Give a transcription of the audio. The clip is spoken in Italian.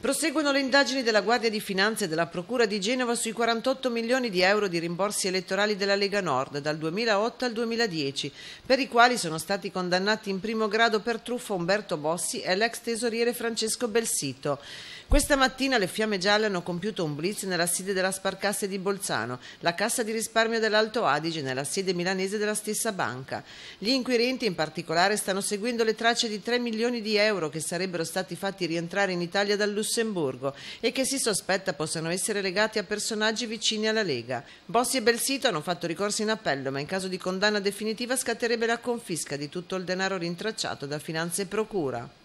Proseguono le indagini della Guardia di Finanza e della Procura di Genova sui 48 milioni di euro di rimborsi elettorali della Lega Nord dal 2008 al 2010, per i quali sono stati condannati in primo grado per truffa Umberto Bossi e l'ex tesoriere Francesco Belsito. Questa mattina le Fiamme Gialle hanno compiuto un blitz nella sede della Sparcasse di Bolzano, la Cassa di risparmio dell'Alto Adige nella sede milanese della stessa banca. Gli inquirenti in particolare stanno seguendo le tracce di 3 milioni di euro che sarebbero stati fatti rientrare in Italia dall'Ussino Lussemburgo e che si sospetta possano essere legati a personaggi vicini alla Lega. Bossi e Belsito hanno fatto ricorso in appello, ma in caso di condanna definitiva scatterebbe la confisca di tutto il denaro rintracciato da Finanze e Procura.